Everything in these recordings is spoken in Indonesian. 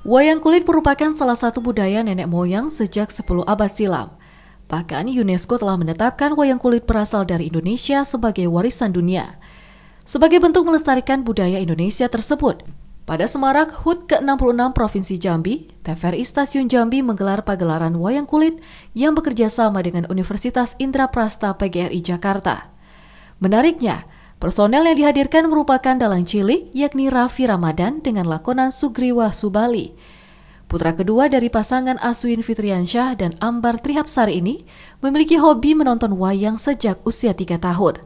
Wayang kulit merupakan salah satu budaya nenek moyang sejak 10 abad silam. Bahkan UNESCO telah menetapkan wayang kulit berasal dari Indonesia sebagai warisan dunia. Sebagai bentuk melestarikan budaya Indonesia tersebut, pada semarak HUT ke-66 Provinsi Jambi, TVRI Stasiun Jambi menggelar pagelaran wayang kulit yang bekerja sama dengan Universitas Indraprasta PGRI Jakarta. Menariknya, Personel yang dihadirkan merupakan dalang cilik yakni Raffi Ramadan dengan lakonan Sugriwa Subali. Putra kedua dari pasangan Aswin Fitriansyah dan Ambar Trihapsari ini memiliki hobi menonton wayang sejak usia 3 tahun.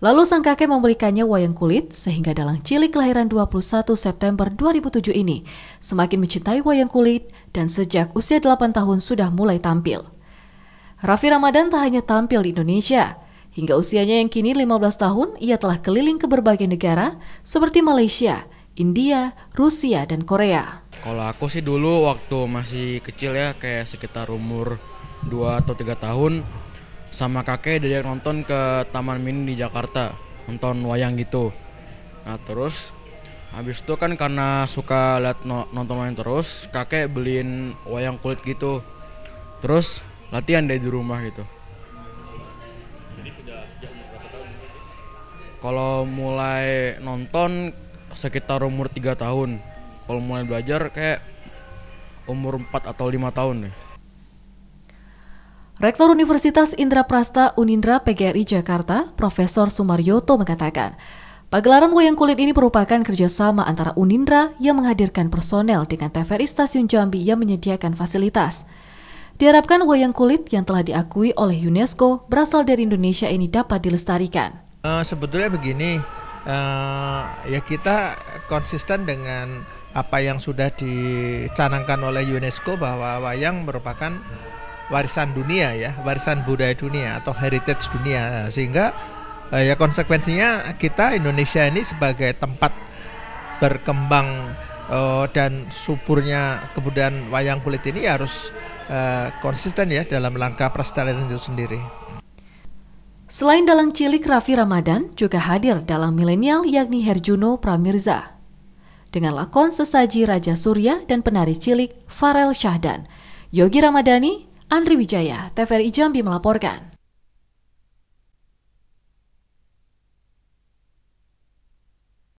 Lalu sang kakek membelikannya wayang kulit sehingga dalang cilik kelahiran 21 September 2007 ini semakin mencintai wayang kulit dan sejak usia 8 tahun sudah mulai tampil. Raffi Ramadan tak hanya tampil di Indonesia, Hingga usianya yang kini 15 tahun, ia telah keliling ke berbagai negara seperti Malaysia, India, Rusia, dan Korea. Kalau aku sih dulu waktu masih kecil ya, kayak sekitar umur 2 atau 3 tahun, sama kakek diajak nonton ke Taman Mini di Jakarta, nonton wayang gitu. Nah terus habis itu kan karena suka lihat no, nonton wayang terus, kakek beliin wayang kulit gitu. Terus latihan deh di rumah gitu. kalau mulai nonton sekitar umur 3 tahun kalau mulai belajar kayak umur 4 atau lima tahun deh Rektor Universitas Indra Prasta Unindra PGRI Jakarta, Profesor Sumaryoto mengatakan, Pagelaran wayang kulit ini merupakan kerjasama antara Unindra yang menghadirkan personel dengan TVRI Stasiun Jambi yang menyediakan fasilitas. Diharapkan wayang kulit yang telah diakui oleh UNESCO berasal dari Indonesia ini dapat dilestarikan uh, sebetulnya begini uh, ya kita konsisten dengan apa yang sudah dicanangkan oleh UNESCO bahwa wayang merupakan warisan dunia ya warisan budaya dunia atau heritage dunia sehingga uh, ya konsekuensinya kita Indonesia ini sebagai tempat berkembang uh, dan suburnya kebudayaan wayang kulit ini harus uh, konsisten ya dalam langkah prestasi itu sendiri. Selain dalang cilik Raffi Ramadan, juga hadir dalam milenial yakni Herjuno Pramirza. Dengan lakon sesaji Raja Surya dan penari cilik Farel Syahdan. Yogi Ramadhani, Andri Wijaya, TVRI Jambi melaporkan.